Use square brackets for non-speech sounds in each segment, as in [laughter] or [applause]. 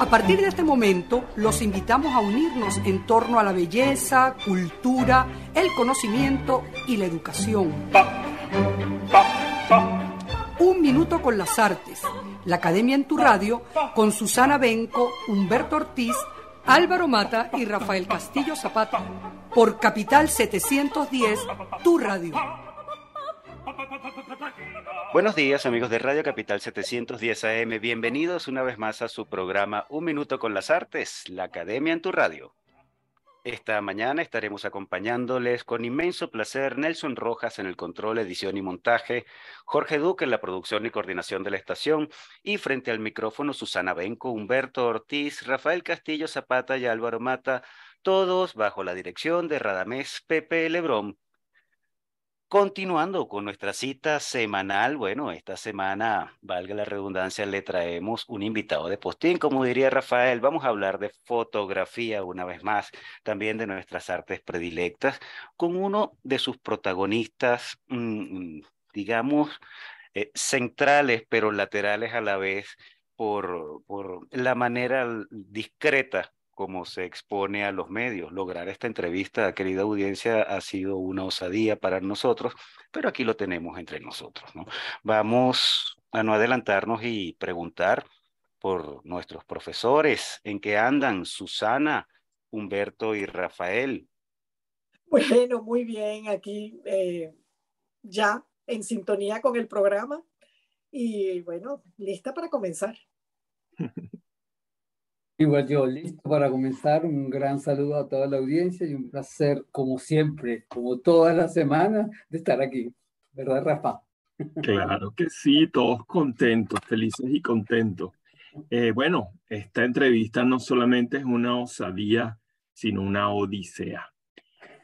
A partir de este momento, los invitamos a unirnos en torno a la belleza, cultura, el conocimiento y la educación. Un minuto con las artes. La Academia en tu radio con Susana Benco, Humberto Ortiz, Álvaro Mata y Rafael Castillo Zapata. Por Capital 710, tu radio. Buenos días amigos de Radio Capital 710 AM, bienvenidos una vez más a su programa Un Minuto con las Artes, la Academia en tu Radio. Esta mañana estaremos acompañándoles con inmenso placer Nelson Rojas en el control, edición y montaje, Jorge Duque en la producción y coordinación de la estación y frente al micrófono Susana Benco, Humberto Ortiz, Rafael Castillo Zapata y Álvaro Mata, todos bajo la dirección de Radamés Pepe Lebrón Continuando con nuestra cita semanal, bueno, esta semana, valga la redundancia, le traemos un invitado de postín, como diría Rafael, vamos a hablar de fotografía una vez más, también de nuestras artes predilectas, con uno de sus protagonistas, mm, digamos, eh, centrales, pero laterales a la vez, por, por la manera discreta como se expone a los medios. Lograr esta entrevista, querida audiencia, ha sido una osadía para nosotros, pero aquí lo tenemos entre nosotros. ¿no? Vamos a no adelantarnos y preguntar por nuestros profesores, en qué andan Susana, Humberto y Rafael. Bueno, muy bien, aquí eh, ya en sintonía con el programa y bueno, lista para comenzar. [laughs] Igual yo, listo para comenzar. Un gran saludo a toda la audiencia y un placer, como siempre, como todas las semanas, de estar aquí. ¿Verdad, Rafa? Claro que sí, todos contentos, felices y contentos. Eh, bueno, esta entrevista no solamente es una osadía, sino una odisea.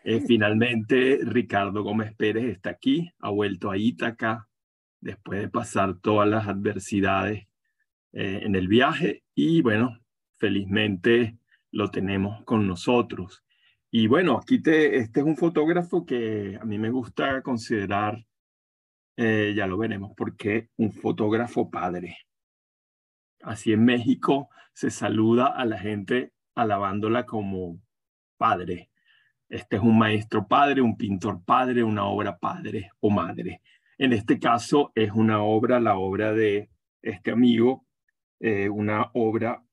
Eh, [laughs] finalmente, Ricardo Gómez Pérez está aquí, ha vuelto a Ítaca después de pasar todas las adversidades eh, en el viaje y bueno, felizmente lo tenemos con nosotros. Y bueno, aquí te, este es un fotógrafo que a mí me gusta considerar, eh, ya lo veremos, porque un fotógrafo padre. Así en México se saluda a la gente alabándola como padre. Este es un maestro padre, un pintor padre, una obra padre o madre. En este caso es una obra, la obra de este amigo, eh, una obra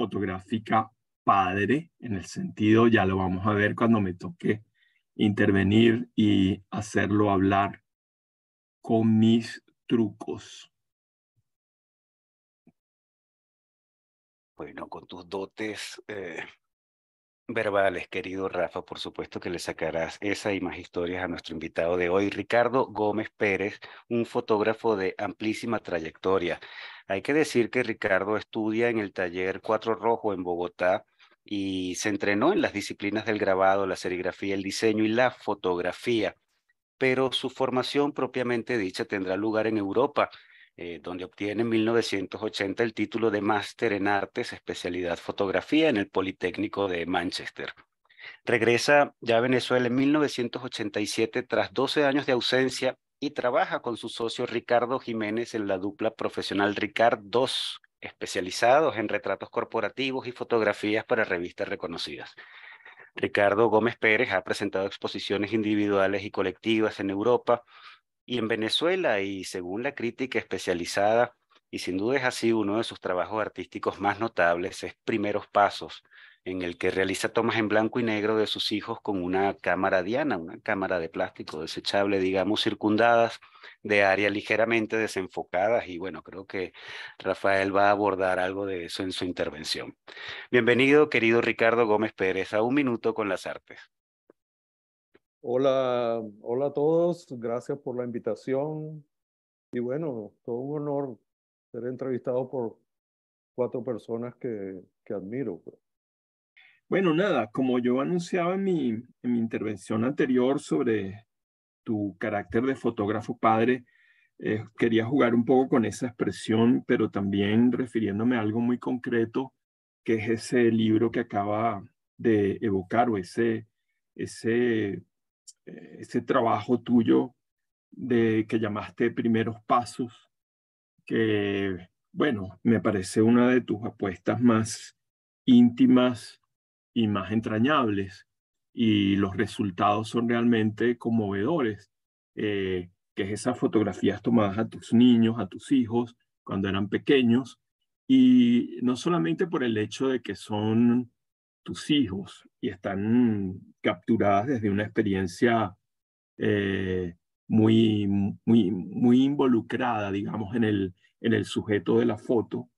fotográfica padre, en el sentido, ya lo vamos a ver cuando me toque intervenir y hacerlo hablar con mis trucos. Bueno, con tus dotes eh, verbales, querido Rafa. Por supuesto que le sacarás esa y más historias a nuestro invitado de hoy, Ricardo Gómez Pérez, un fotógrafo de amplísima trayectoria. Hay que decir que Ricardo estudia en el taller Cuatro Rojo en Bogotá y se entrenó en las disciplinas del grabado, la serigrafía, el diseño y la fotografía. Pero su formación propiamente dicha tendrá lugar en Europa, eh, donde obtiene en 1980 el título de máster en artes, especialidad fotografía en el Politécnico de Manchester. Regresa ya a Venezuela en 1987 tras 12 años de ausencia y trabaja con su socio Ricardo Jiménez en la dupla profesional Ricard II, especializados en retratos corporativos y fotografías para revistas reconocidas. Ricardo Gómez Pérez ha presentado exposiciones individuales y colectivas en Europa, y en Venezuela, y según la crítica especializada, y sin duda es así, uno de sus trabajos artísticos más notables es Primeros Pasos, en el que realiza tomas en blanco y negro de sus hijos con una cámara diana, una cámara de plástico desechable, digamos, circundadas de áreas ligeramente desenfocadas. Y bueno, creo que Rafael va a abordar algo de eso en su intervención. Bienvenido, querido Ricardo Gómez Pérez, a Un Minuto con las Artes. Hola, hola a todos, gracias por la invitación. Y bueno, todo un honor ser entrevistado por cuatro personas que, que admiro. Pues. Bueno, nada, como yo anunciaba en mi, en mi intervención anterior sobre tu carácter de fotógrafo padre, eh, quería jugar un poco con esa expresión, pero también refiriéndome a algo muy concreto, que es ese libro que acaba de evocar o ese, ese eh, ese trabajo tuyo de que llamaste primeros pasos, que bueno, me parece una de tus apuestas más íntimas y más entrañables. Y los resultados son realmente conmovedores, eh, que es esas fotografías tomadas a tus niños, a tus hijos, cuando eran pequeños, y no solamente por el hecho de que son tus hijos y están capturadas desde una experiencia eh, muy, muy, muy involucrada, digamos, en el, en el sujeto de la foto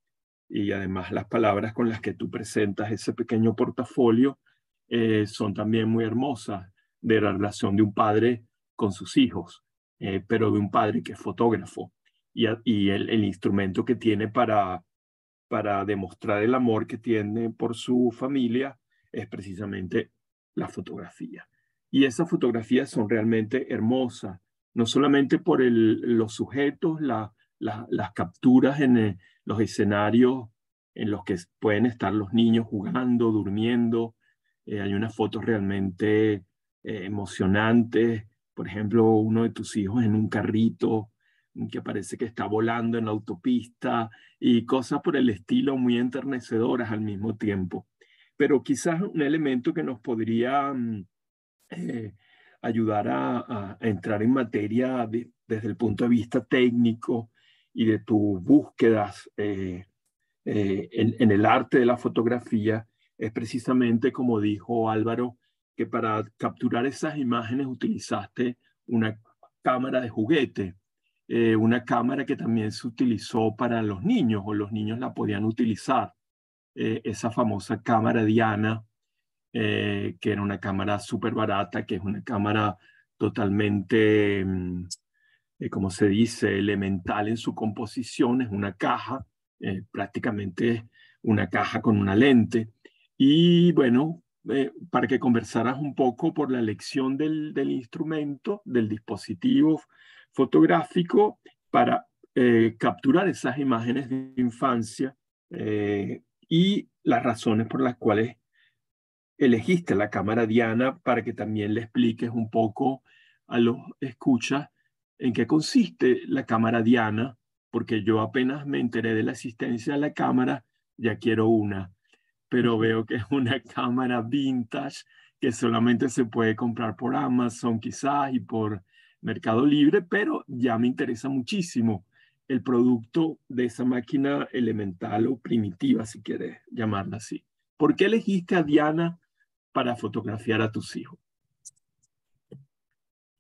y además las palabras con las que tú presentas ese pequeño portafolio eh, son también muy hermosas de la relación de un padre con sus hijos, eh, pero de un padre que es fotógrafo y, y el, el, instrumento que tiene para para demostrar el amor que tiene por su familia es precisamente la fotografía. Y esas fotografías son realmente hermosas, no solamente por los sujetos, las capturas en eh, los escenarios en los que pueden estar los niños jugando, durmiendo. Eh, hay unas fotos realmente eh, emocionantes, por ejemplo, uno de tus hijos en un carrito que parece que está volando en la autopista y cosas por el estilo muy enternecedoras al mismo tiempo. Pero quizás un elemento que nos podría mm, eh, ayudar a, entrar en materia desde el punto de vista técnico y de tus búsquedas eh, eh, en el arte de la fotografía es precisamente como dijo Álvaro, que para capturar esas imágenes utilizaste una cámara de juguete eh, una cámara que también se utilizó para los niños o los niños la podían utilizar, eh, esa famosa cámara Diana, eh, que era una cámara súper barata, que es una cámara totalmente, mm, como se dice, elemental en su composición, es una caja, prácticamente una caja con una lente. Y bueno, para que conversaras un poco por la elección del, instrumento, del dispositivo, fotográfico para eh, capturar esas imágenes de infancia eh, y las razones por las cuales elegiste la cámara Diana para que también le expliques un poco a los escuchas en qué consiste la cámara Diana, porque yo apenas me enteré de la existencia de la cámara, ya quiero una, pero veo que es una [laughs] cámara vintage que solamente se puede comprar por Amazon quizás y por Mercado Libre, pero ya me interesa muchísimo el producto de esa máquina elemental o primitiva, si quieres llamarla así. ¿Por qué elegiste a Diana para fotografiar a tus hijos?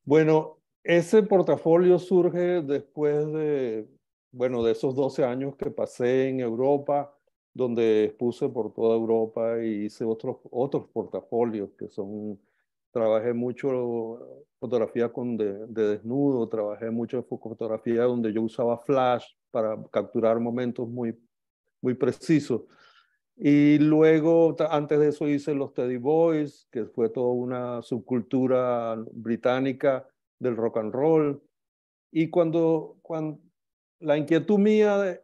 Bueno, ese portafolio surge después de, bueno, de esos 12 años que pasé en Europa, donde expuse por toda Europa y e hice otros, otros portafolios que son, trabajé mucho fotografía con de, desnudo, trabajé mucho en fotografía donde yo usaba flash para capturar momentos muy, muy precisos. Y luego, antes de eso, hice los Teddy Boys, que fue toda una subcultura británica del rock and roll. Y cuando, cuando la inquietud mía de,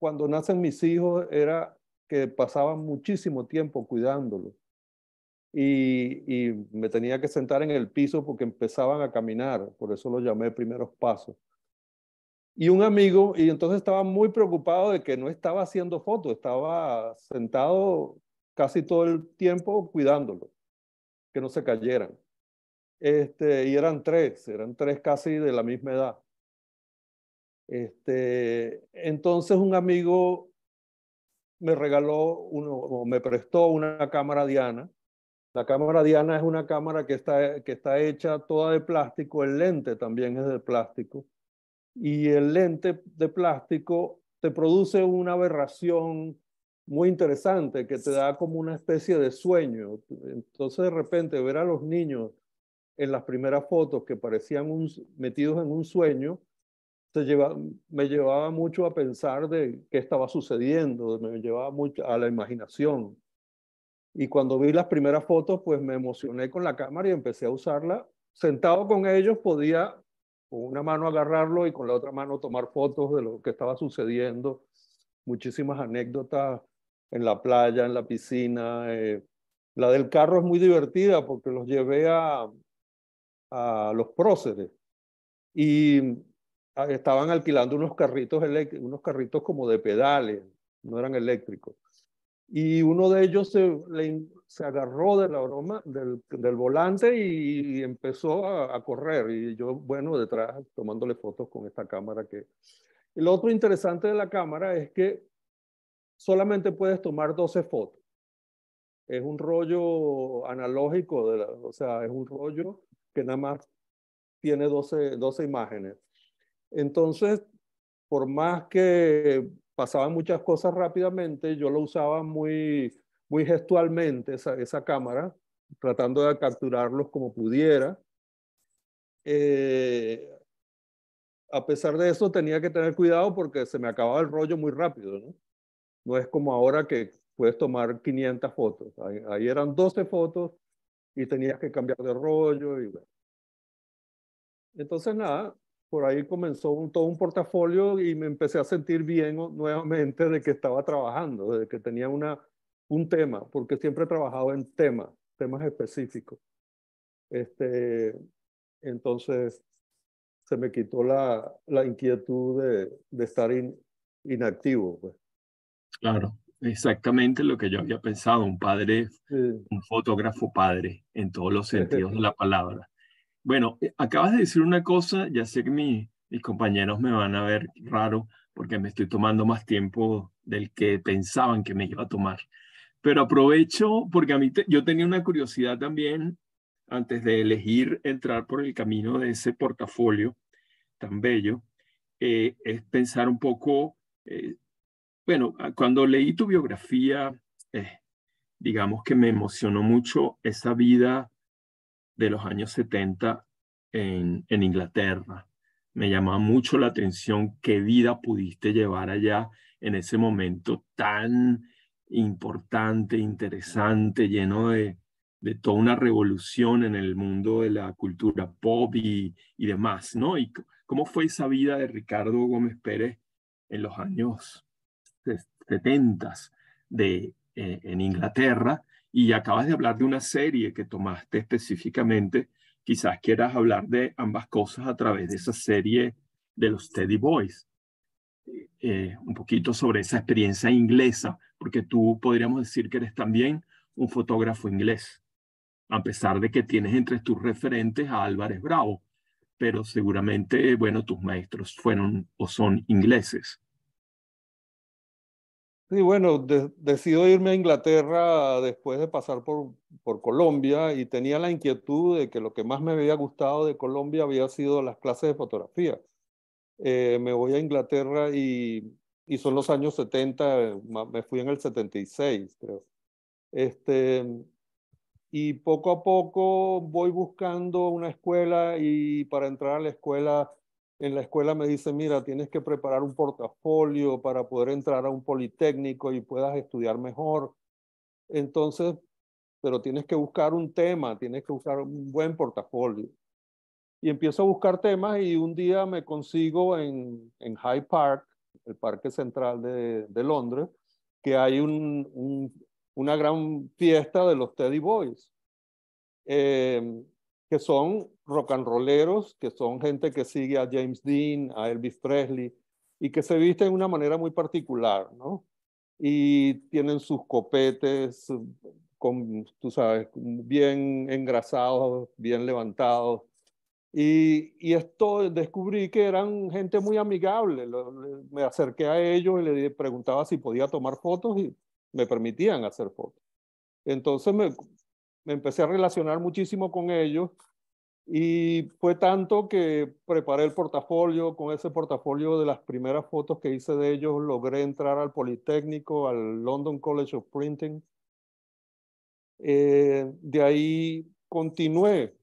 cuando nacen mis hijos era que pasaban muchísimo tiempo cuidándolos y, me tenía que sentar en el piso porque empezaban a caminar, por eso lo llamé primeros pasos. Y un amigo, y entonces estaba muy preocupado de que no estaba haciendo fotos, estaba sentado casi todo el tiempo cuidándolo, que no se cayeran. Este, y eran tres, eran tres casi de la misma edad. Este, entonces un amigo me regaló uno, o me prestó una cámara Diana la cámara Diana es una cámara que está, que está hecha toda de plástico, el lente también es de plástico, y el lente de plástico te produce una aberración muy interesante que te da como una especie de sueño. Entonces de repente ver a los niños en las primeras fotos que parecían metidos en un sueño, me llevaba mucho a pensar de qué estaba sucediendo, me llevaba mucho a la imaginación. Y cuando vi las primeras fotos, pues me emocioné con la cámara y empecé a usarla. Sentado con ellos podía con una mano agarrarlo y con la otra mano tomar fotos de lo que estaba sucediendo. Muchísimas anécdotas en la playa, en la piscina. Eh, la del carro es muy divertida porque los llevé a, a los próceres y ah, estaban alquilando unos carritos, unos carritos como de pedales, no eran eléctricos y uno de ellos se, se agarró de la del, del, volante y, empezó a, a, correr. Y yo, bueno, detrás tomándole fotos con esta cámara que... el lo otro interesante de la cámara es que solamente puedes tomar 12 fotos. Es un rollo analógico, de o sea, es un rollo que nada más tiene 12, 12 imágenes. Entonces, por más que pasaban muchas cosas rápidamente, yo lo usaba muy, muy gestualmente, esa, esa cámara, tratando de capturarlos como pudiera. Eh, a pesar de eso, tenía que tener cuidado porque se me acababa el rollo muy rápido, ¿no? No es como ahora que puedes tomar 500 fotos. Ahí, eran 12 fotos y tenías que cambiar de rollo y bueno. Entonces, nada, por ahí comenzó todo un portafolio y me empecé a sentir bien nuevamente de que estaba trabajando, de que tenía una, un tema, porque siempre he trabajado en temas, temas específicos. Este, entonces, se me quitó la, la inquietud de, estar inactivo. Pues. Claro, exactamente lo que yo había pensado, un padre, un fotógrafo padre, en todos los sentidos de la palabra. Bueno, eh, acabas de decir una cosa, ya sé que mi, mis compañeros me van a ver raro porque me estoy tomando más tiempo del que pensaban que me iba a tomar. Pero aprovecho porque a mí yo tenía una curiosidad también antes de elegir entrar por el camino de ese portafolio tan bello, eh, es pensar un poco, eh, bueno, cuando leí tu biografía, digamos que me emocionó mucho esa vida de los años 70 en, en Inglaterra. Me llamaba mucho la atención qué vida pudiste llevar allá en ese momento tan importante, interesante, lleno de, de toda una revolución en el mundo de la cultura pop y, demás, ¿no? ¿Y cómo fue esa vida de Ricardo Gómez Pérez en los años 70 de, eh, en Inglaterra? Y acabas de hablar de una serie que tomaste específicamente. Quizás quieras hablar de ambas cosas a través de esa serie de los Teddy Boys. Eh, un poquito sobre esa experiencia inglesa, porque tú podríamos decir que eres también un fotógrafo inglés, a pesar de que tienes entre tus referentes a Álvarez Bravo, pero seguramente, bueno, tus maestros fueron o son ingleses. Sí, bueno, decido irme a Inglaterra después de pasar por, por Colombia y tenía la inquietud de que lo que más me había gustado de Colombia había sido las clases de fotografía. Eh, me voy a Inglaterra y, y, son los años 70, me fui en el 76, creo. Este, y poco a poco voy buscando una escuela y para entrar a la escuela en la escuela me dicen, mira, tienes que preparar un portafolio para poder entrar a un politécnico y puedas estudiar mejor. Entonces, pero tienes que buscar un tema, tienes que buscar un buen portafolio. Y empiezo a buscar temas y un día me consigo en, en Hyde Park, el parque central de, de Londres, que hay un, una gran fiesta de los Teddy Boys, eh, que son rock rolleros, que son gente que sigue a James Dean, a Elvis Presley, y que se visten de una manera muy particular, ¿no? Y tienen sus copetes, con, tú sabes, bien engrasados, bien levantados. Y, y, esto descubrí que eran gente muy amigable. Me acerqué a ellos y le preguntaba si podía tomar fotos y me permitían hacer fotos. Entonces me empecé a relacionar muchísimo con ellos y fue tanto que preparé el portafolio, con ese portafolio de las primeras fotos que hice de ellos, logré entrar al Politécnico, al London College of Printing. Eh, de ahí continué,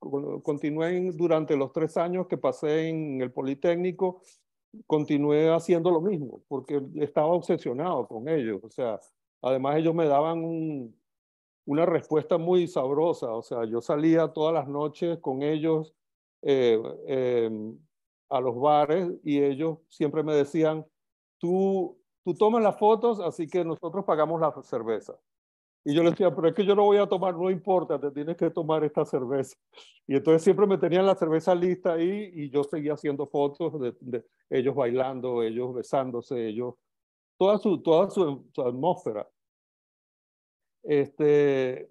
continué durante los tres años que pasé en el Politécnico, continué haciendo lo mismo, porque estaba obsesionado con ellos. O sea, además ellos me daban un, una respuesta muy sabrosa. O sea, yo salía todas las noches con ellos eh, em, a los bares y ellos siempre me decían, tú, tú tomas las fotos, así que nosotros pagamos la cerveza. Y yo les decía, pero es que yo no voy a tomar, no importa, te tienes que tomar esta cerveza. Y entonces siempre me tenían la cerveza lista ahí y yo seguía haciendo fotos de, ellos bailando, ellos besándose, ellos, toda su, toda su atmósfera. Este,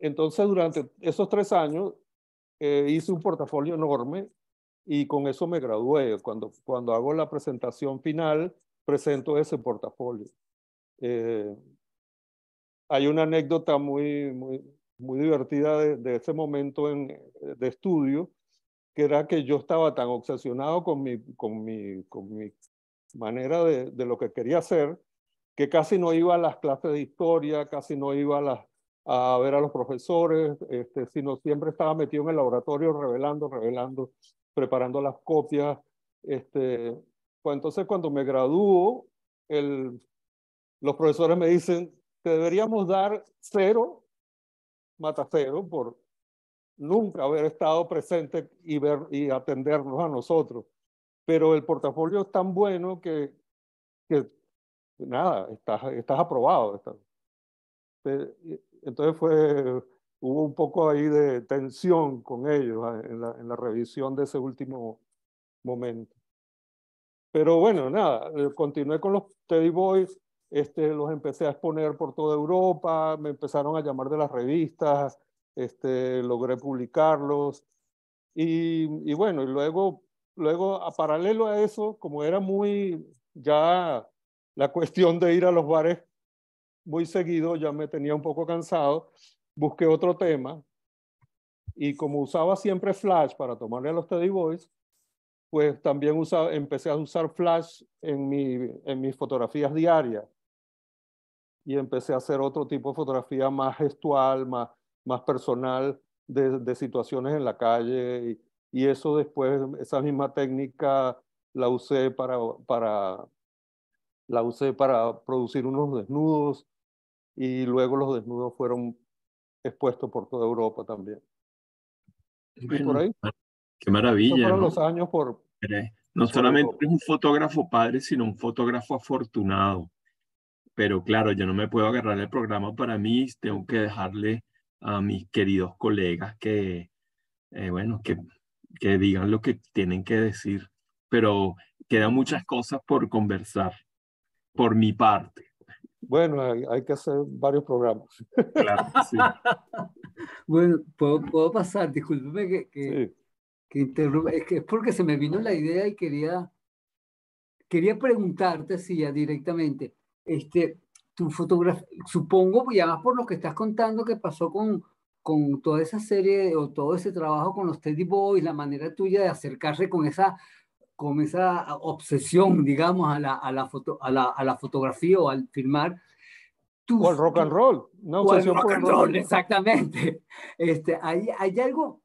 entonces, durante esos tres años eh, hice un portafolio enorme y con eso me gradué. Cuando, cuando hago la presentación final, presento ese portafolio. Eh, hay una anécdota muy, muy, muy divertida de, ese momento en, de estudio, que era que yo estaba tan obsesionado con mi, con mi, con mi manera de, de lo que quería hacer, que casi no iba a las clases de historia, casi no iba a, a ver a los profesores, este, sino siempre estaba metido en el laboratorio revelando, revelando, preparando las copias. Este, pues entonces cuando me graduó, el, los profesores me dicen, te deberíamos dar cero, mata cero, por nunca haber estado presente y, y atendernos a nosotros. Pero el portafolio es tan bueno que, que nada, estás, estás aprobado. Entonces fue, hubo un poco ahí de tensión con ellos ah, en la, en la revisión de ese último momento. Pero bueno, nada, eh, continué con los Teddy Boys, este, los empecé a exponer por toda Europa, me empezaron a llamar de las revistas, este, logré publicarlos. Y, y bueno, y luego, luego, a paralelo a eso, como era muy ya la cuestión de ir a los bares muy seguido ya me tenía un poco cansado. Busqué otro tema y como usaba siempre Flash para tomarle a los Teddy Boys, pues también usaba, empecé a usar Flash en, mi, en mis fotografías diarias y empecé a hacer otro tipo de fotografía más gestual, más, más personal de, de situaciones en la calle y, y, eso después, esa misma técnica la usé para, para la usé para producir unos desnudos y luego los desnudos fueron expuestos por toda Europa también. por ahí. Qué maravilla. ¿no? los años por. No solamente es un fotógrafo padre, sino un fotógrafo afortunado. Pero claro, yo no me puedo agarrar el programa para mí, tengo que dejarle a mis queridos colegas que, eh, bueno, que, que digan lo que tienen que decir. Pero quedan muchas cosas por conversar por mi parte. Bueno, hay, que hacer varios programas. Claro, [laughs] bueno, ¿puedo, pasar, discúlpeme que, que, que interrumpa. Es que es porque se me vino la idea y quería, quería preguntarte si ya directamente, este, tu fotografía, supongo, pues, y además por lo que estás contando que pasó con, con toda esa serie o todo ese trabajo con los Teddy Boys, la manera tuya de acercarse con esa con esa obsesión, digamos, a la, a la, fotografía o al filmar. o al rock and roll. No o al rock, and roll, exactamente. Este, hay, hay algo,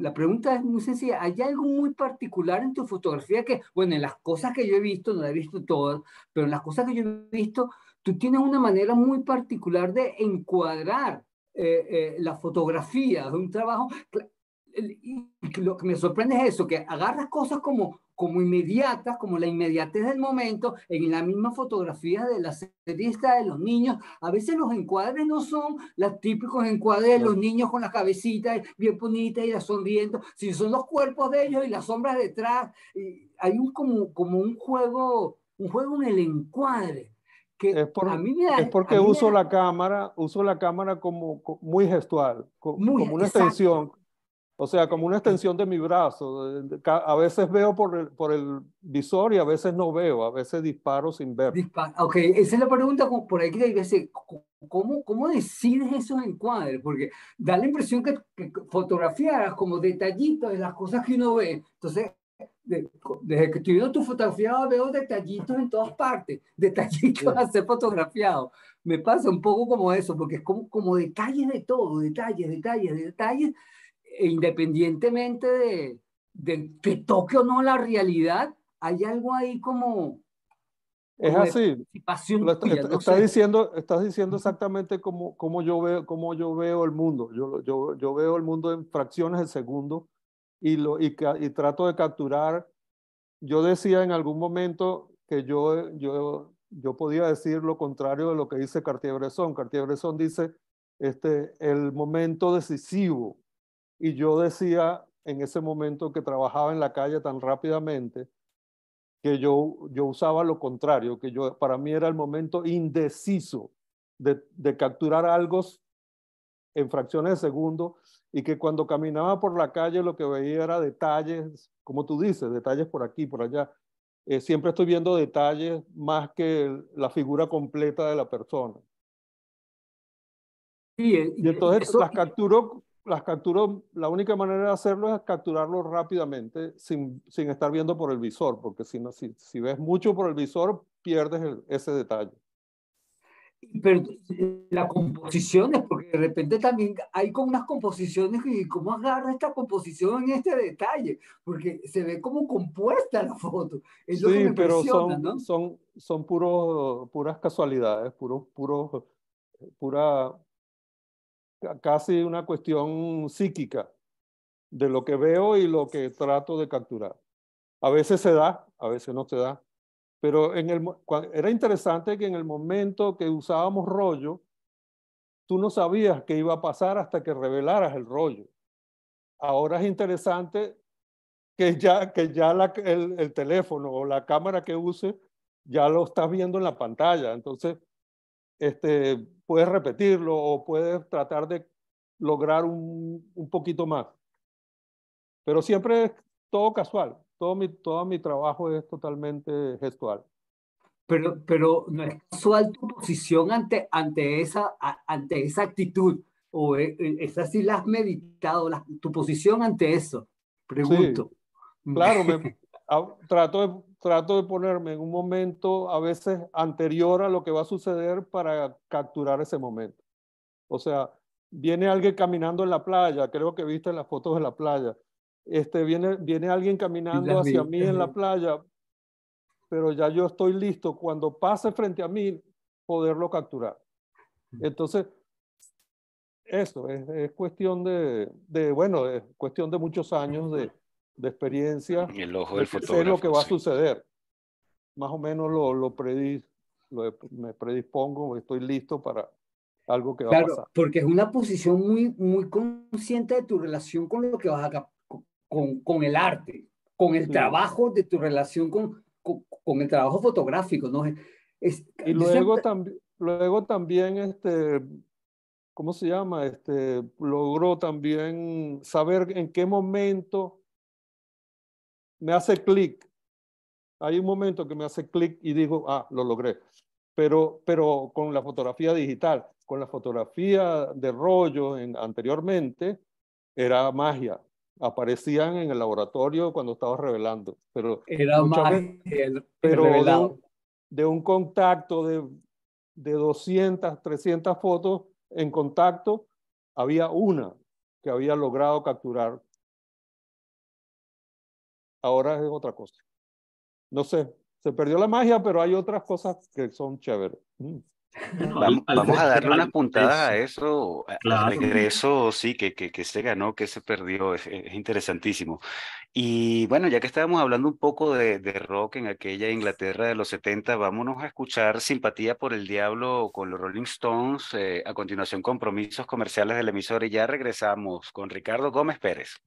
la pregunta es muy sencilla, ¿hay algo muy particular en tu fotografía que, bueno, en las cosas que yo he visto, no las he visto todas, pero en las cosas que yo he visto, tú tienes una manera muy particular de encuadrar eh, eh, la fotografía, de un trabajo lo que me sorprende es eso, que agarras cosas como, como inmediatas, como la inmediatez del momento, en la misma fotografía de la serista de los niños. A veces los encuadres no son los típicos encuadres de los niños con las cabecitas bien bonitas y las sonriendo, sino son los cuerpos de ellos y las sombras detrás. hay un, como, como un juego, un juego en el encuadre. Que es, a mí es porque uso la cámara, uso la cámara como, muy gestual, como, una extensión o sea, como una extensión de mi brazo. A veces veo por el, por el visor y a veces no veo, a veces disparo sin ver. ok, esa es la pregunta por ahí que hay veces, ¿cómo, ¿cómo decides esos encuadres? Porque da la impresión que, fotografiaras como detallitos de las cosas que uno ve. Entonces, desde que estoy viendo tu fotografía veo detallitos en todas partes, [laughs] detallitos a ser fotografiado. Me pasa un poco como eso, porque es como, como detalles de todo, detalles, detalles, detalles e independientemente de, que toque o no la realidad, hay algo ahí como... Es así. estás, diciendo, estás diciendo exactamente cómo, cómo, yo, veo, cómo yo veo el mundo. Yo, yo, yo veo el mundo en fracciones de segundo y, lo, y, y trato de capturar. Yo decía en algún momento que yo, yo, yo podía decir lo contrario de lo que dice Cartier-Bresson. Cartier-Bresson dice, este, el momento decisivo y yo decía en ese momento que trabajaba en la calle tan rápidamente que yo, yo usaba lo contrario, que yo, para mí era el momento indeciso de, capturar algo en fracciones de segundo y que cuando caminaba por la calle lo que veía era detalles, como tú dices, detalles por aquí, por allá. Eh, siempre estoy viendo detalles más que la figura completa de la persona. Eh, y entonces las capturo las capturo, la única manera de hacerlo es capturarlo rápidamente sin, sin estar viendo por el visor, porque si, no, si, ves mucho por el visor, pierdes ese detalle. Pero las composiciones, porque de repente también hay con unas composiciones y cómo agarra esta composición en este detalle, porque se ve como compuesta la foto. sí, pero son, son, son puros, puras casualidades, puros, puros, eh, pura, casi una cuestión psíquica de lo que veo y lo que trato de capturar. A veces se da, a veces no se da, pero en el, era interesante que en el momento que usábamos rollo, tú no sabías qué iba a pasar hasta que revelaras el rollo. Ahora es interesante que ya, que ya la, el, el, teléfono o la cámara que use ya lo estás viendo en la pantalla. Entonces, este, puedes repetirlo o puedes tratar de lograr un, un poquito más. Pero siempre es todo casual, todo mi, todo mi trabajo es totalmente gestual. Pero, pero no es casual tu posición ante, ante, esa, ante esa actitud, o eh, eh, es así, las has meditado, la, tu posición ante eso, pregunto. claro, me, [laughs] trato de trato de ponerme en un momento a veces anterior a lo que va a suceder para capturar ese momento. O sea, viene alguien caminando en la playa, creo que viste las fotos de la playa. Este, viene, viene alguien caminando hacia mí en la playa, pero ya yo estoy listo cuando pase frente a mí, poderlo capturar. Entonces, eso es, cuestión de, de bueno, es cuestión de muchos años de, de experiencia, el ojo del sé lo que va a suceder. Más o menos lo, lo, predis, me predispongo, estoy listo para algo que va a pasar. Porque es una posición muy, muy consciente de tu relación con lo que vas a con, con el arte, con el trabajo de tu relación con, con, el trabajo fotográfico, ¿no? y luego, también luego también este ¿cómo se llama? Este, logró también saber en qué momento me hace clic. Hay un momento que me hace clic y digo, ah, lo logré. Pero, pero con la fotografía digital, con la fotografía de rollo anteriormente, era magia. Aparecían en el laboratorio cuando estaba revelando. Pero era magia. pero de, un, contacto de, de 200, 300 fotos en contacto, había una que había logrado capturar ahora es otra cosa. No sé, se perdió la magia, pero hay otras cosas que son chéveres. Mm. vamos, a darle una puntada a eso, al regreso, sí, que, se ganó, que se perdió, es, interesantísimo. Y bueno, ya que estábamos hablando un poco de, de, rock en aquella Inglaterra de los 70, vámonos a escuchar Simpatía por el Diablo con los Rolling Stones, eh, a continuación compromisos comerciales del emisor y ya regresamos con Ricardo Gómez Pérez.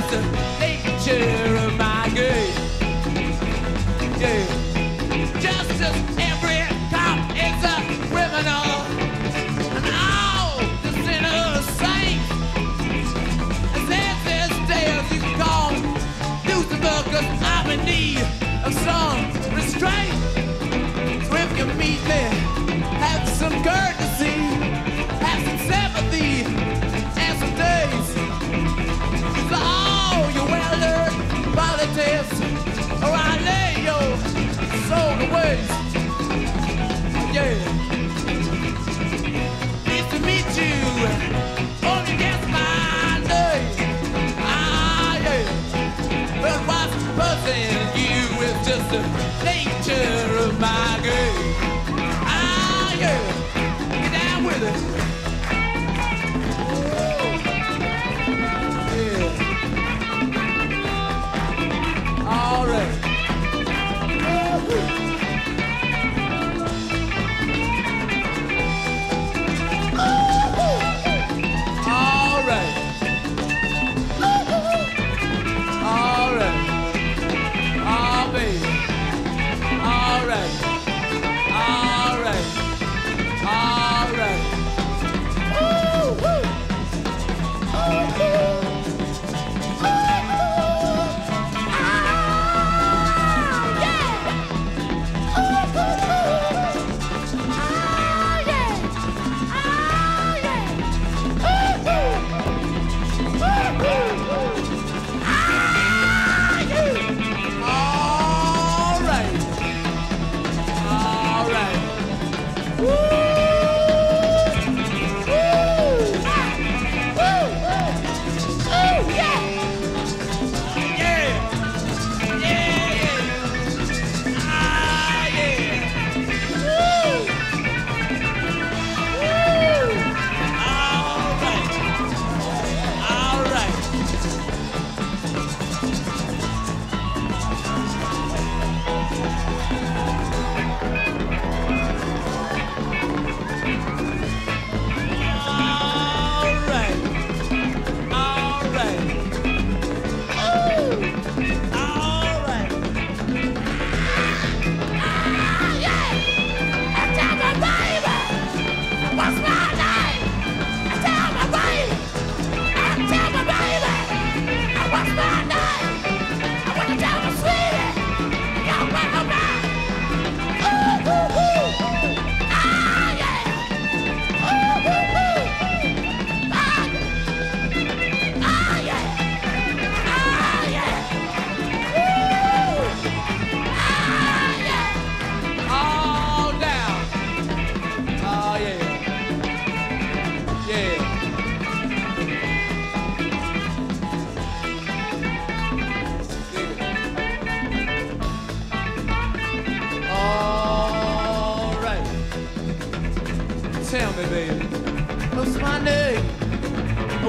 was the nature Füße.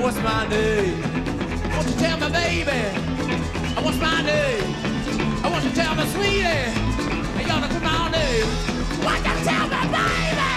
what's my name? Won't you tell me, baby? What's my name? I want you to tell uh, me, sweetie. And uh, y'all to put my name. Won't you tell me, baby?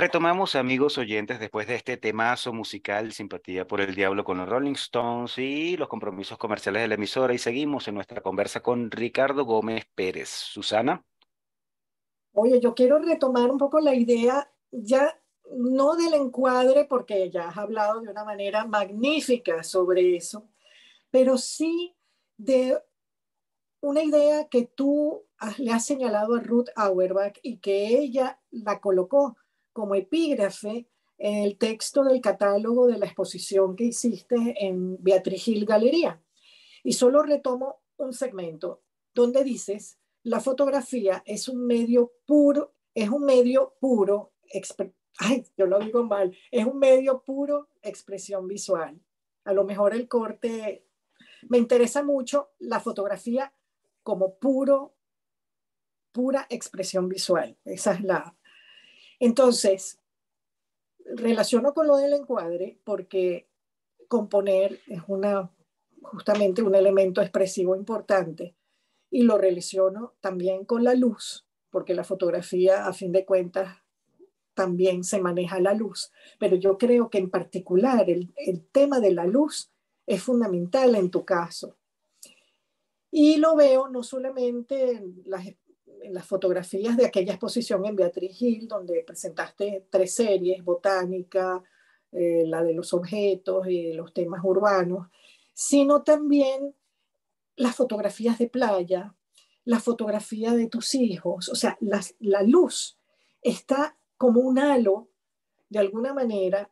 Retomamos, amigos oyentes, después de este temazo musical, simpatía por el diablo con los Rolling Stones y los compromisos comerciales de la emisora, y seguimos en nuestra conversa con Ricardo Gómez Pérez. Susana. Oye, yo quiero retomar un poco la idea, ya no del encuadre, porque ya has hablado de una manera magnífica sobre eso, pero sí de una idea que tú le has señalado a Ruth Auerbach y que ella la colocó como epígrafe el texto del catálogo de la exposición que hiciste en Beatriz Gil Galería. Y solo retomo un segmento donde dices, la fotografía es un medio puro, es un medio puro, ay, yo lo digo mal, es un medio puro expresión visual. A lo mejor el corte, me interesa mucho la fotografía como puro, pura expresión visual. Esa es la, entonces, relaciono con lo del encuadre porque componer es una, justamente un elemento expresivo importante y lo relaciono también con la luz, porque la fotografía, a fin de cuentas, también se maneja la luz. Pero yo creo que en particular el, el tema de la luz es fundamental en tu caso. Y lo veo no solamente en las, las fotografías de aquella exposición en Beatriz Gil, donde presentaste tres series, botánica, eh, la de los objetos y los temas urbanos, sino también las fotografías de playa, la fotografía de tus hijos, o sea, la luz está como un halo, de alguna manera,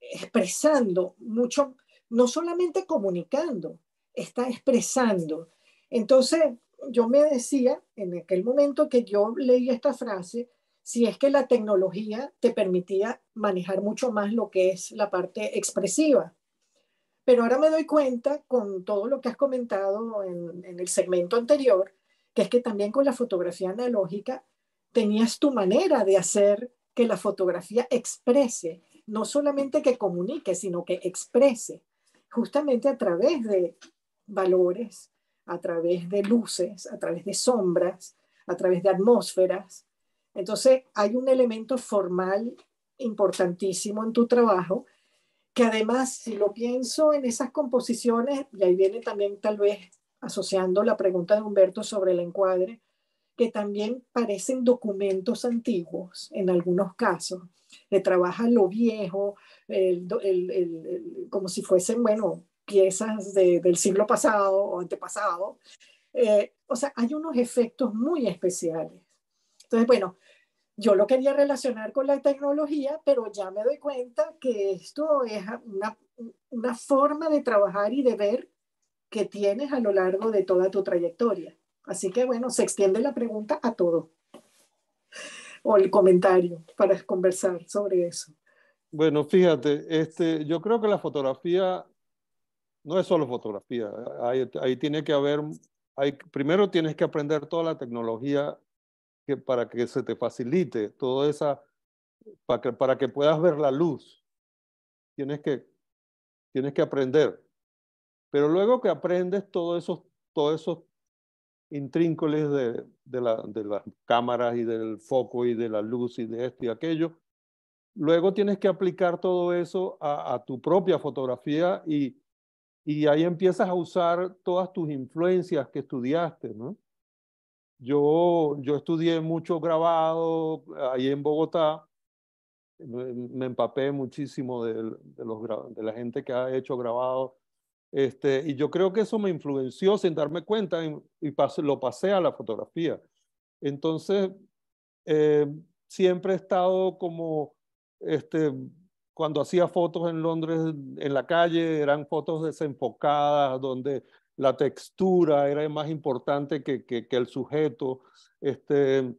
expresando mucho, no solamente comunicando, está expresando. Entonces, yo me decía en aquel momento que yo leí esta frase, si es que la tecnología te permitía manejar mucho más lo que es la parte expresiva. Pero ahora me doy cuenta con todo lo que has comentado en, en el segmento anterior, que es que también con la fotografía analógica tenías tu manera de hacer que la fotografía exprese, no solamente que comunique, sino que exprese, justamente a través de valores, a través de luces, a través de sombras, a través de atmósferas. Entonces, hay un elemento formal importantísimo en tu trabajo, que además, si lo pienso en esas composiciones, y ahí viene también tal vez asociando la pregunta de Humberto sobre el encuadre, que también parecen documentos antiguos en algunos casos, que trabaja lo viejo, como si fuesen, bueno, piezas del siglo pasado o antepasado. Eh, o sea, hay unos efectos muy especiales. Entonces, bueno, yo lo quería relacionar con la tecnología, pero ya me doy cuenta que esto es una, una forma de trabajar y de ver que tienes a lo largo de toda tu trayectoria. Así que bueno, se extiende la pregunta a todo o el comentario para conversar sobre eso. Bueno, fíjate, este, yo creo que la fotografía no es solo fotografía. Ahí, tiene que haber, hay, primero tienes que aprender toda la tecnología que, para que se te facilite, todo esa, para que, para que puedas ver la luz. Tienes que, tienes que aprender. Pero luego que aprendes todos esos, todos esos intríncoles de, las cámaras y del foco y de la luz y de esto y aquello, luego tienes que aplicar todo eso a tu propia fotografía y, y ahí empiezas a usar todas tus influencias que estudiaste, ¿no? Yo, yo estudié mucho grabado ah, ahí en Bogotá, me, empapé muchísimo de, los, de la gente que ha hecho grabado, este, y yo creo que eso me influenció sin darme cuenta y, lo pasé a la fotografía. Entonces, eh, siempre he estado como este, cuando hacía fotos en Londres en la calle, eran fotos desenfocadas, donde la textura era más importante que, que, el sujeto. Este,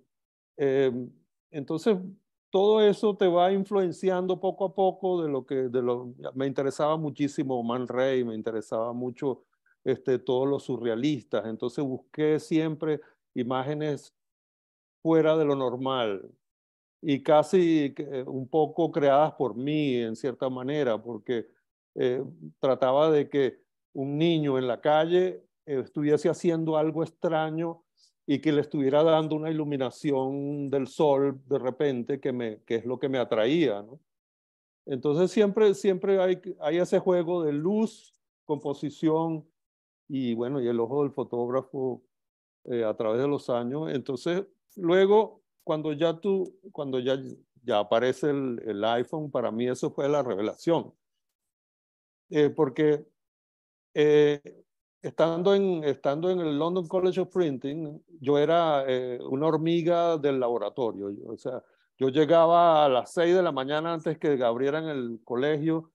eh, entonces, todo eso te va influenciando poco a poco de lo que de lo, me interesaba muchísimo Man Ray, me interesaba mucho este, todos los surrealistas, entonces busqué siempre imágenes fuera de lo normal, y casi eh, un poco creadas por mí en cierta manera, porque eh, trataba de que un niño en la calle eh, estuviese haciendo algo extraño y que le estuviera dando una iluminación del sol de repente, que, me, que es lo que me atraía. Entonces siempre, siempre hay, hay ese juego de luz, composición y bueno, y el ojo del fotógrafo a través de los años. Entonces luego cuando ya tú, cuando ya, ya aparece el, iPhone, para mí eso fue la revelación. Eh, porque eh, estando, en, estando en el London College of Printing, yo era eh, una hormiga del laboratorio. Yo, o sea, yo llegaba a las 6 de la mañana antes que abrieran el colegio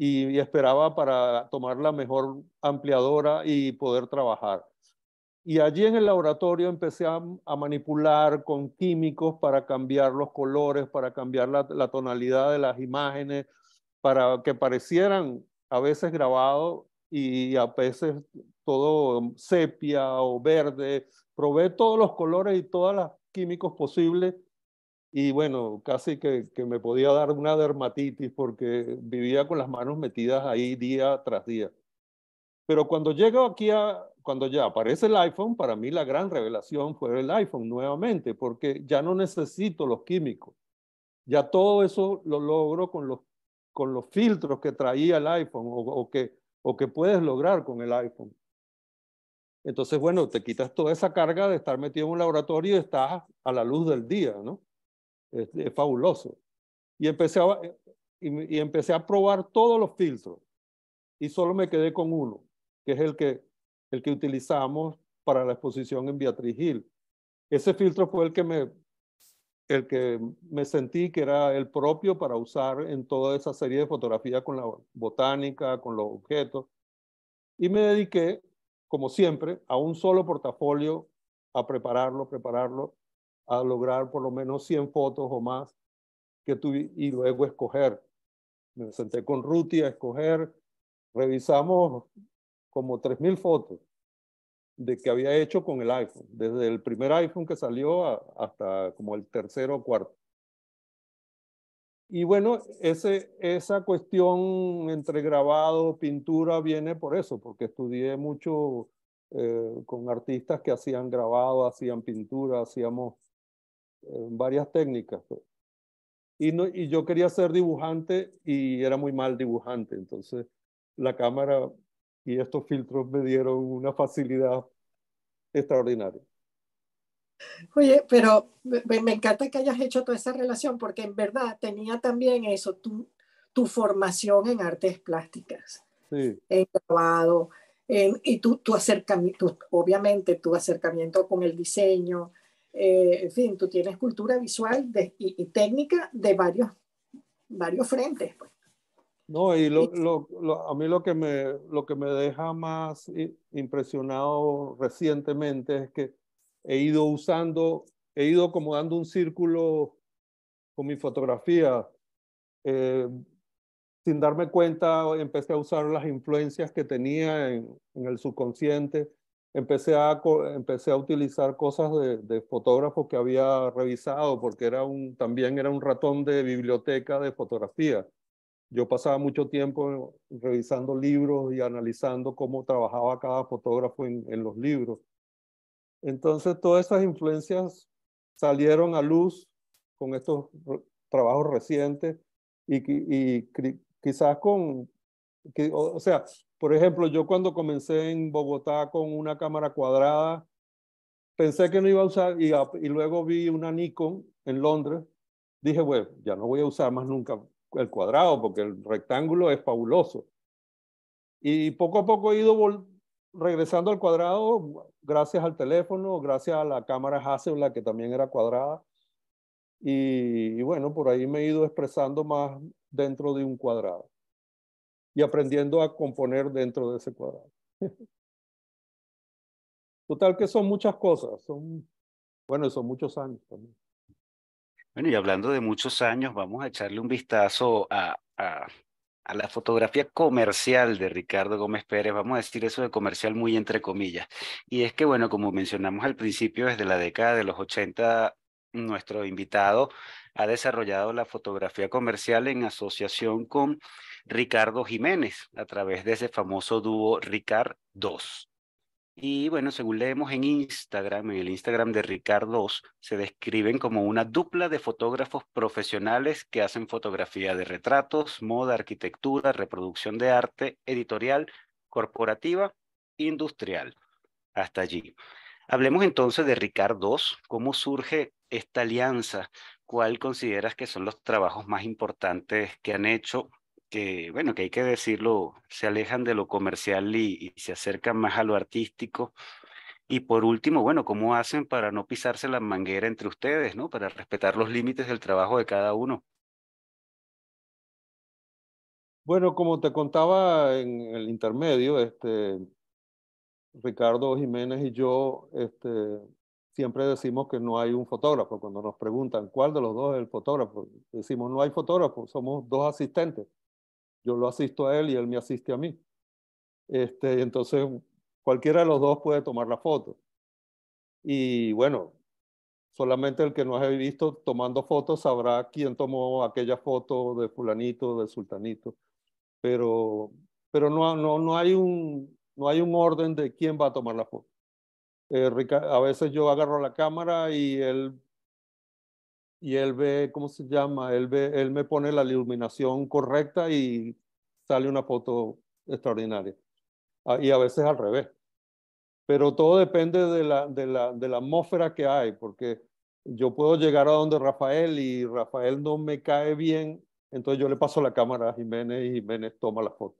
y esperaba para tomar la mejor ampliadora y poder trabajar. Y allí en el laboratorio empecé a, manipular con químicos para cambiar los colores, para cambiar la, tonalidad de las imágenes, para que parecieran a veces grabados y a veces todo sepia o verde. Probé todos los colores y todos los químicos posibles y bueno, casi que, que, me podía dar una dermatitis porque vivía con las manos metidas ahí día tras día. Pero cuando llego aquí a, cuando ya aparece el iPhone, para mí la gran revelación fue el iPhone nuevamente, porque ya no necesito los químicos. Ya todo eso lo logro con los, con los filtros que traía el iPhone o, que, o que puedes lograr con el iPhone. Entonces, bueno, te quitas toda esa carga de estar metido en un laboratorio y estás a la luz del día, ¿no? Es, fabuloso. Y empecé, y, y empecé a probar todos los filtros y solo me quedé con uno, que es el que el que utilizamos para la exposición en Beatriz Gil. Ese filtro fue el que me, el que me sentí que era el propio para usar en toda esa serie de fotografías con la botánica, con los objetos. Y me dediqué, como siempre, a un solo portafolio, a prepararlo, prepararlo, a lograr por lo menos 100 fotos o más que tuve y luego escoger. Me senté con Ruti a escoger. Revisamos como 3.000 fotos de que había hecho con el iPhone, desde el primer iPhone que salió hasta como el tercero o cuarto. Y bueno, ese, esa cuestión entre grabado, pintura, viene por eso, porque estudié mucho eh, con artistas que hacían grabado, hacían pintura, hacíamos eh, varias técnicas. Pues. Y, no, y yo quería ser dibujante y era muy mal dibujante, entonces la cámara y estos filtros me dieron una facilidad extraordinaria. Oye, pero me, encanta que hayas hecho toda esa relación porque en verdad tenía también eso, tu, tu formación en artes plásticas, sí. en grabado, y tu, tu acercamiento, obviamente tu acercamiento con el diseño, eh, en fin, tú tienes cultura visual y, y, técnica de varios, varios frentes. Pues. No, y a mí lo que me, lo que me deja más impresionado recientemente es que he ido usando, he ido como dando un círculo con mi fotografía. Eh, sin darme cuenta, empecé a usar las influencias que tenía en, el subconsciente. Empecé a, empecé a utilizar cosas de, de, fotógrafos que había revisado, porque era un, también era un ratón de biblioteca de fotografía. Yo pasaba mucho tiempo revisando libros y analizando cómo trabajaba cada fotógrafo en, los libros. Entonces, todas esas influencias salieron a luz con estos trabajos recientes y, y quizás con, o, sea, por ejemplo, yo cuando comencé en Bogotá con una cámara cuadrada, pensé que no iba a usar y, y luego vi una Nikon en Londres, dije, bueno, ya no voy a usar más nunca el cuadrado, porque el rectángulo es fabuloso. Y poco a poco he ido regresando al cuadrado gracias al teléfono, gracias a la cámara Hasselblad, que también era cuadrada. Y, bueno, por ahí me he ido expresando más dentro de un cuadrado y aprendiendo a componer dentro de ese cuadrado. [laughs] Total que son muchas cosas, son, bueno, son muchos años también. Bueno, y hablando de muchos años, vamos a echarle un vistazo a, la fotografía comercial de Ricardo Gómez Pérez, vamos a decir eso de comercial muy entre comillas. Y es que, bueno, como mencionamos al principio, desde la década de los 80 nuestro invitado ha desarrollado la fotografía comercial en asociación con Ricardo Jiménez a través de ese famoso dúo Ricard II. Y bueno, según leemos en Instagram, en el Instagram de Ricardo se describen como una dupla de fotógrafos profesionales que hacen fotografía de retratos, moda, arquitectura, reproducción de arte, editorial, corporativa, industrial. Hasta allí. Hablemos entonces de Ricardos, cómo surge esta alianza, cuál consideras que son los trabajos más importantes que han hecho que, bueno, que hay que decirlo, se alejan de lo comercial y, se acercan más a lo artístico. Y por último, bueno, ¿cómo hacen para no pisarse la manguera entre ustedes, ¿no? Para respetar los límites del trabajo de cada uno. Bueno, como te contaba en el intermedio, este, Ricardo Jiménez y yo este, siempre decimos que no hay un fotógrafo. Cuando nos preguntan cuál de los dos es el fotógrafo, decimos no hay fotógrafo, somos dos asistentes. Yo lo asisto a él y él me asiste a mí. Este, entonces, cualquiera de los dos puede tomar la foto. Y bueno, solamente el que no haya visto tomando fotos sabrá quién tomó aquella foto de fulanito, de sultanito. Pero, pero no, no, no, hay un, no hay un orden de quién va a tomar la foto. Eh, a veces yo agarro la cámara y él y él ve, ¿cómo se llama? Él, ve, él me pone la iluminación correcta y sale una foto extraordinaria. Ah, y a veces al revés. Pero todo depende de la, de la, de la atmósfera que hay, porque yo puedo llegar a donde Rafael y Rafael no me cae bien, entonces yo le paso la cámara a Jiménez y Jiménez toma la foto.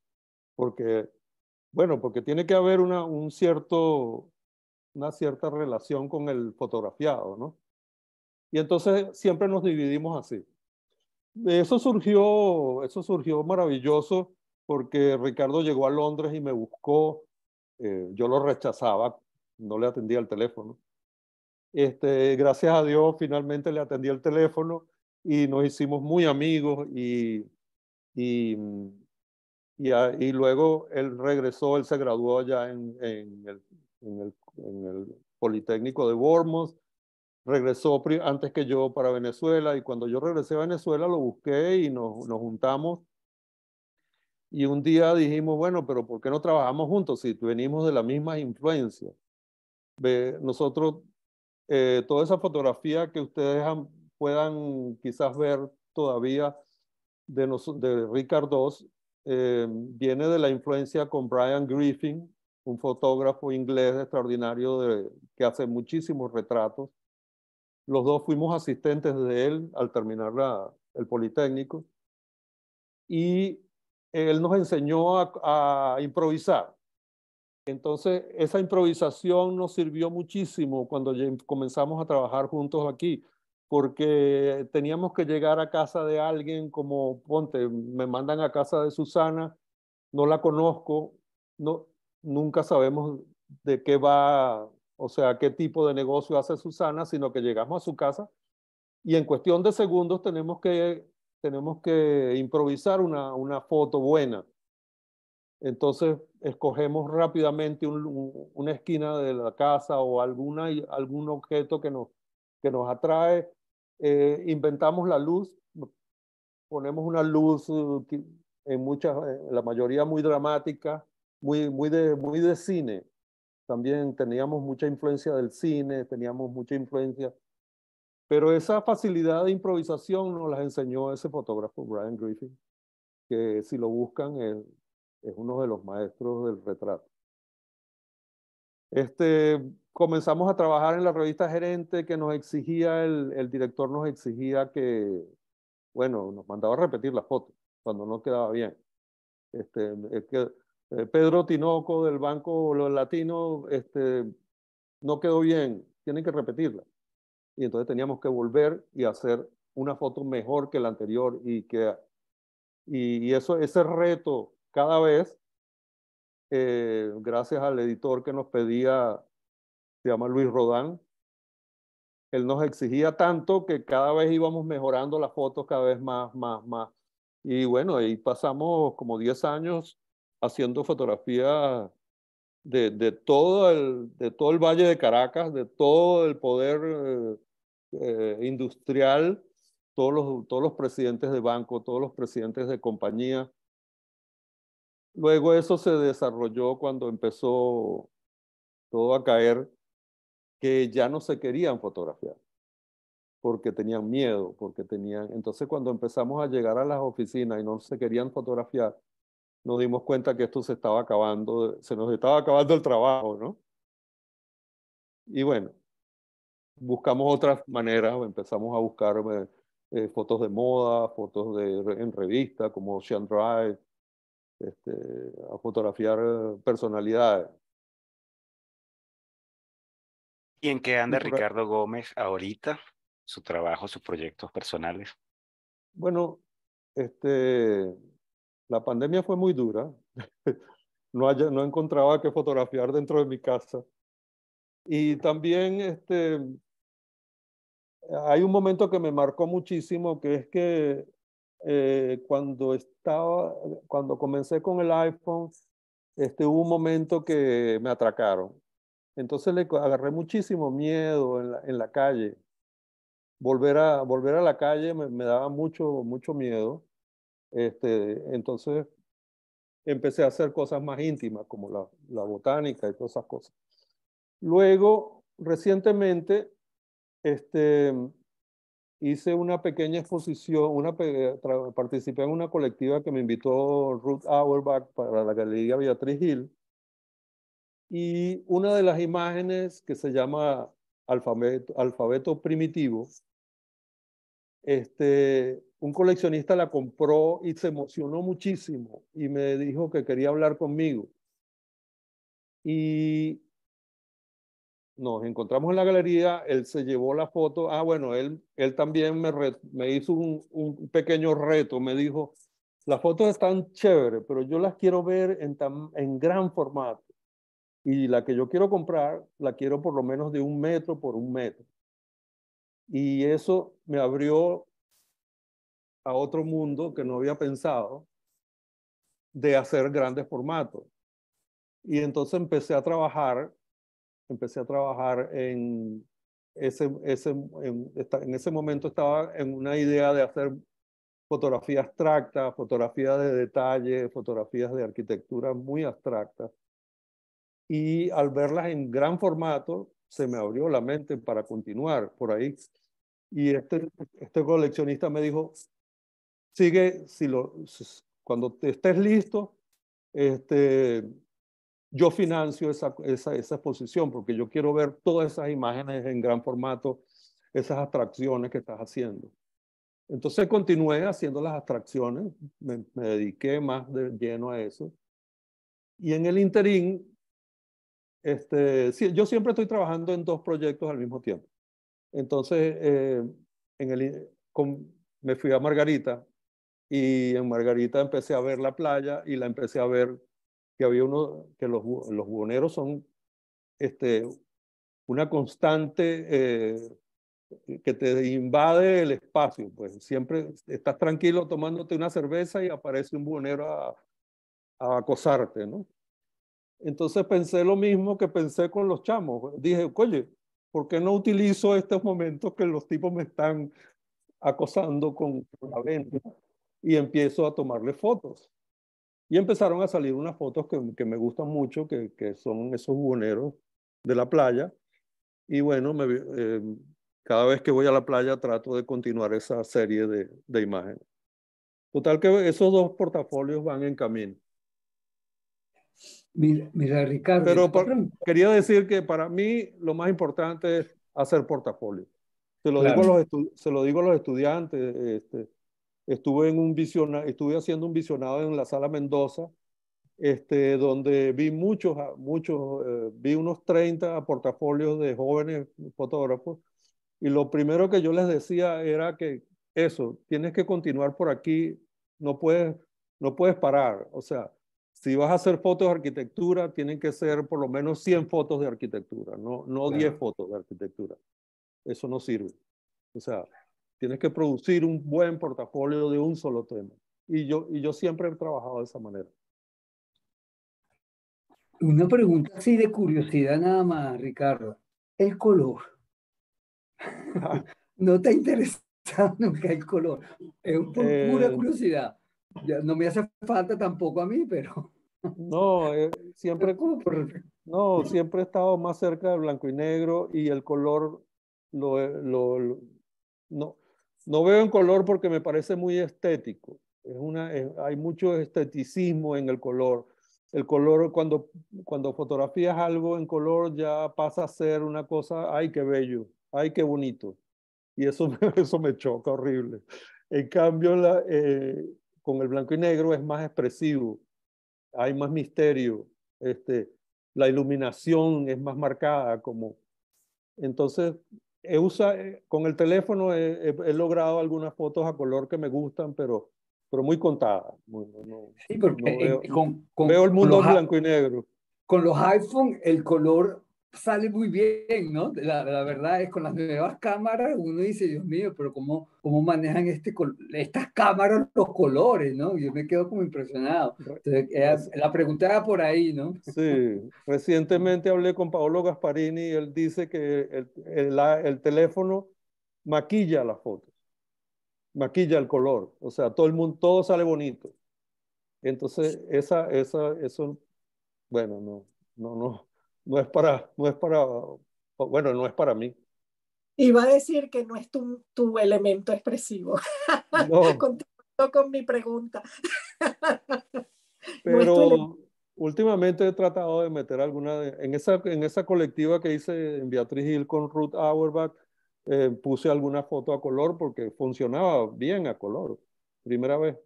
Porque, bueno, porque tiene que haber una, un cierto, una cierta relación con el fotografiado, ¿no? Y entonces siempre nos dividimos así. Eso surgió, eso surgió maravilloso porque Ricardo llegó a Londres y me buscó. Eh, yo lo rechazaba, no le atendía el teléfono. Este, gracias a Dios finalmente le atendí el teléfono y nos hicimos muy amigos y, y, y, luego él regresó, él se graduó ya en, en, el, en el Politécnico de Bournemouth regresó antes que yo para Venezuela y cuando yo regresé a Venezuela lo busqué y nos, nos juntamos. Y un día dijimos, bueno, pero ¿por qué no trabajamos juntos si venimos de la misma influencia? nosotros, eh, toda esa fotografía que ustedes puedan quizás ver todavía de, Ricardo, de Ricardo eh, viene de la influencia con Brian Griffin, un fotógrafo inglés extraordinario de, que hace muchísimos retratos. Los dos fuimos asistentes de él al terminar la, el Politécnico. Y él nos enseñó a, improvisar. Entonces, esa improvisación nos sirvió muchísimo cuando comenzamos a trabajar juntos aquí, porque teníamos que llegar a casa de alguien como, ponte, me mandan a casa de Susana, no la conozco, no, nunca sabemos de qué va o sea, qué tipo de negocio hace Susana, sino que llegamos a su casa y en cuestión de segundos tenemos que, tenemos que improvisar una, una foto buena. Entonces escogemos rápidamente una esquina de la casa o alguna, algún objeto que nos, que nos atrae. Eh, inventamos la luz, ponemos una luz eh, en, muchas, eh, la mayoría muy dramática, muy, muy, de, muy de cine, también teníamos mucha influencia del cine, teníamos mucha influencia, pero esa facilidad de improvisación nos la enseñó ese fotógrafo, Brian Griffin, que si lo buscan es, uno de los maestros del retrato. Este, comenzamos a trabajar en la revista Gerente que nos exigía, el, director nos exigía que, bueno, nos mandaba a repetir las fotos, cuando no quedaba bien. Este, es que eh, Pedro Tinoco del Banco los Latino este, no quedó bien, tienen que repetirla. Y entonces teníamos que volver y hacer una foto mejor que la anterior y que y, eso ese reto cada vez eh, gracias al editor que nos pedía se llama Luis Rodán él nos exigía tanto que cada vez íbamos mejorando las fotos cada vez más más más y bueno ahí pasamos como 10 años haciendo fotografía de, todo el, de todo el Valle de Caracas, de todo el poder eh, eh, industrial, todos los, todos los presidentes de banco, todos los presidentes de compañía. Luego eso se desarrolló cuando empezó todo a caer, que ya no se querían fotografiar, porque tenían miedo, porque tenían... Entonces cuando empezamos a llegar a las oficinas y no se querían fotografiar, nos dimos cuenta que esto se estaba acabando, se nos estaba acabando el trabajo, ¿no? Y bueno, buscamos otras maneras, empezamos a buscar eh, eh, fotos de moda, fotos de, en revista como Ocean Drive, este, a fotografiar personalidades. ¿Y en qué anda Ricardo Gómez ahorita? ¿Su trabajo, sus proyectos personales? Bueno, este, la pandemia fue muy dura. [laughs] no, no encontraba que fotografiar dentro de mi casa. Y también este, hay un momento que me marcó muchísimo, que es que eh, cuando, estaba, cuando comencé con el iPhone, este, hubo un momento que me atracaron. Entonces le agarré muchísimo miedo en la, calle. Volver a, volver a la calle me, me daba mucho, mucho miedo. Este, entonces empecé a hacer cosas más íntimas, como la, botánica y todas esas cosas. Luego, recientemente, este, hice una pequeña exposición, participé en una colectiva que me invitó Ruth Auerbach para la Galería Beatriz Hill. Y una de las imágenes que se llama alfabeto Primitivo este, un coleccionista la compró y se emocionó muchísimo y me dijo que quería hablar conmigo. Y nos encontramos en la galería, él se llevó la foto, ah, bueno, él, él también me, hizo un, pequeño reto, me dijo, las fotos están chéveres, pero yo las quiero ver en, en gran formato. Y la que yo quiero comprar, la quiero por lo menos de un metro por un metro. Y eso me abrió a otro mundo que no había pensado de hacer grandes formatos. Y entonces empecé a trabajar, empecé a trabajar en ese, ese en, ese momento estaba en una idea de hacer fotografía abstracta, fotografía de detalle, fotografías de arquitectura muy abstractas. Y al verlas en gran formato, se me abrió la mente para continuar por ahí. Y este, este coleccionista me dijo, sigue, si lo, cuando estés listo, este, yo financio esa, esa, exposición porque yo quiero ver todas esas imágenes en gran formato, esas atracciones que estás haciendo. Entonces continué haciendo las atracciones, me, dediqué más de lleno a eso. Y en el interín este, yo siempre estoy trabajando en dos proyectos al mismo tiempo. Entonces, eh, en el, me fui a Margarita y en Margarita empecé a ver la playa y la empecé a ver que había uno, que los, los buhoneros son este, una constante eh, que te invade el espacio. Pues siempre estás tranquilo tomándote una cerveza y aparece un buhonero a, a acosarte, ¿no? Entonces pensé lo mismo que pensé con los chamos. Dije, oye, ¿por qué no utilizo estos momentos que los tipos me están acosando con la venta? Y empiezo a tomarle fotos. Y empezaron a salir unas fotos que, me gustan mucho, que, son esos buhoneros de la playa. Y bueno, eh, cada vez que voy a la playa trato de continuar esa serie de, de imágenes. Total que esos dos portafolios van en camino. Mira, Ricardo. Pero quería decir que para mí lo más importante es hacer portafolio. Se lo, digo, a los estudiantes. Este, estuve, haciendo un visionado en la sala Mendoza, este, donde vi muchos, muchos eh, vi unos 30 portafolios de jóvenes fotógrafos. Y lo primero que yo les decía era que eso, tienes que continuar por aquí, no puedes, no puedes parar. O sea, si vas a hacer fotos de arquitectura, tienen que ser por lo menos 100 fotos de arquitectura, no, no 10 fotos de arquitectura. Eso no sirve. O sea, tienes que producir un buen portafolio de un solo tema. Y yo, y yo siempre he trabajado de esa manera. Una pregunta así de curiosidad nada más, Ricardo. El color. [laughs] [laughs] ¿No te interesa nunca el color? Es por pura eh, curiosidad no me hace falta tampoco a mí, pero... [laughs] No, eh, siempre, no, siempre he estado más cerca de blanco y negro y el color lo, no, no veo en color porque me parece muy estético. Es una, hay mucho esteticismo en el color. El color, cuando, cuando fotografías algo en color, ya pasa a ser una cosa, ay, qué bello, ay, qué bonito. Y eso, [laughs] eso me choca horrible. En cambio, la, eh, con el blanco y negro es más expresivo, hay más misterio, este, la iluminación es más marcada, como entonces usa, con el teléfono he, logrado algunas fotos a color que me gustan, pero pero muy contadas. sí, veo, con, el mundo en blanco y negro. Con los iPhone el color sale muy bien, ¿no? La, verdad es con las nuevas cámaras uno dice, Dios mío, pero cómo, cómo manejan este, estas cámaras los colores, ¿no? Yo me quedo como impresionado. Entonces, la pregunta era por ahí, ¿no? Sí, recientemente hablé con Paolo Gasparini y él dice que el, el, teléfono maquilla las fotos, maquilla el color, o sea, todo el mundo, todo sale bonito. Entonces, esa, esa, eso, bueno, no, no, no no es para, no es para, bueno, no es para mí. Iba a decir que no es tu, tu elemento expresivo. No. [laughs] con mi pregunta. Pero últimamente he tratado de meter alguna, en esa, en esa colectiva que hice en Beatriz Hill con Ruth Auerbach, eh, puse alguna foto a color porque funcionaba bien a color, primera vez.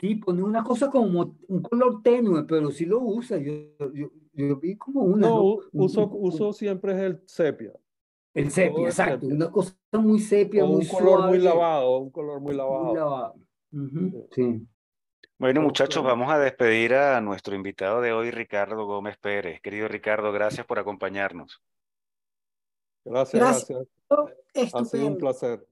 Sí, pone una cosa como un color tenue, pero sí lo usa. Yo, yo, vi como una. No, Uso, uso, siempre es el sepia. El sepia, exacto. Una cosa muy sepia, muy muy un color muy lavado, un color muy lavado. Muy lavado. sí. Bueno, muchachos, vamos a despedir a nuestro invitado de hoy, Ricardo Gómez Pérez. Querido Ricardo, gracias por acompañarnos. Gracias, gracias. gracias. Oh, ha sido un placer.